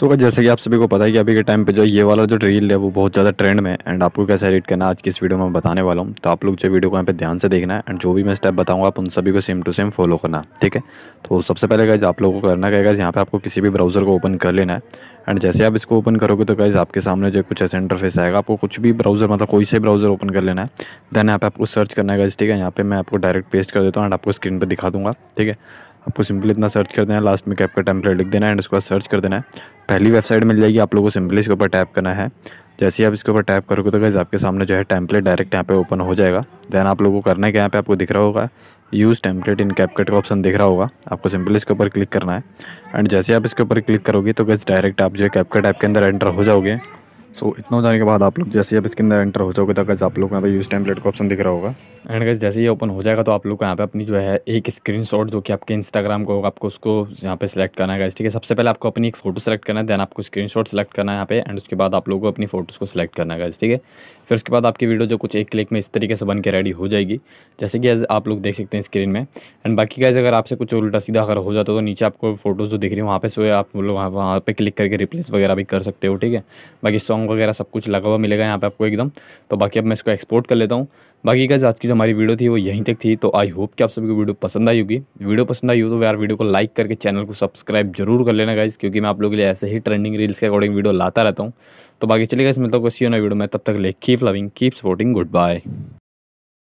सो so, जैसे कि आप सभी को पता है कि अभी के टाइम पे जो ये वाला जो रील है वो बहुत ज़्यादा ट्रेंड में है एंड आपको कैसे एडिट करना आज की इस वीडियो में बताने वाला हूँ तो आप लोग जो वीडियो को यहाँ पे ध्यान से देखना है एंड जो भी मैं स्टेप बताऊँगा आप उन सभी को सेम टू सेम फॉलो करना ठीक है तो सबसे पहले गाइज आप लोगों को करना कहेगा यहाँ पर आपको किसी भी ब्राउज़र को ओपन कर लेना है एंड जैसे आप इसको ओपन करोगे तो गाइज आपके सामने जो कुछ ऐसा इंटरफेस आएगा आपको कुछ भी ब्राउज़र मतलब कोई से ब्राउज़र ओपन कर लेना है देन यहाँ पे आपको सर्च करना है गाइज ठीक है यहाँ पे मैं आपको डायरेक्ट पेस्ट कर देता हूँ एंड आपको स्क्रीन पर दिखा दूँगा ठीक है आपको सिंपली इतना सर्च कर देना है लास्ट में कैप का टेम्पलेट लिख देना है एंड उसके बाद सर्च कर देना है पहली वेबसाइट मिल जाएगी आप लोगों को सिंपली इसके ऊपर टैप करना है जैसे ही आप इसके ऊपर टैप करोगे तो गैस आपके सामने जो है टैंपलेट डायरेक्ट यहाँ पे ओपन हो जाएगा दैन आप लोगों को करना है कि यहाँ पे आपको दिख रहा होगा यूज़ टेम्पलेट इन कैपकट का ऑप्शन दिख रहा होगा आपको सिंपली इसके ऊपर क्लिक करना है एंड जैसे आप इसके ऊपर क्लिक करोगे तो गैस डायरेक्ट आप जो है कैपकट ऐप के अंदर एंटर हो जाओगे सो so, इतना हो जाने के बाद आप लोग जैसे आप इसके अंदर एंटर हो जाओगे तो अगर आप लोग यहाँ पे यूज़ टेम्पलेट का ऑप्शन दिख रहा होगा एंड गैस जैसे ये ओपन हो जाएगा तो आप लोग को यहाँ पे अपनी जो है एक स्क्रीनशॉट जो कि आपके इंस्टाग्राम का होगा आपको उसको यहाँ पे सिलेक्ट करना है ठीक है सबसे पहले आपको अपनी एक फोटो सेलेक्ट करना है देन आपको स्क्रीन शॉट सेलेक्ट करना है यहाँ पे एंड उसके बाद आप लोगों को अपनी फोटोज़ को सिलेक्ट करना है ठीक है फिर उसके बाद आपकी वीडियो जो कुछ एक क्लिक में इस तरीके से बन के रेडी हो जाएगी जैसे कि आप लोग देख सकते हैं स्क्रीन में एंड बाकी गैस अगर आपसे कुछ उल्टा सीधा अगर हो जाता तो नीचे आपको फोटोज़ जो दिख रही है वहाँ पे सो आप लोग वहाँ पर क्लिक करके रिप्लेस वगैरह भी कर सकते हो ठीक है बाकी सॉन्ग सॉन्ग वगैरह सब कुछ लगा हुआ मिलेगा यहाँ पे आपको एकदम तो बाकी अब मैं इसको एक्सपोर्ट कर लेता हूँ बाकी का आज की जो हमारी वीडियो थी वो यहीं तक थी तो आई होप कि आप सभी को वीडियो पसंद आई होगी वीडियो पसंद आई हो तो यार वीडियो को लाइक करके चैनल को सब्सक्राइब जरूर कर लेना गाइज क्योंकि मैं आप लोगों के लिए ऐसे ही ट्रेंडिंग रील्स के अकॉर्डिंग वीडियो लाता रहता हूँ तो बाकी चलेगा गाइस मिलता हूँ किसी होना वीडियो में तब तक ले keep loving keep supporting good bye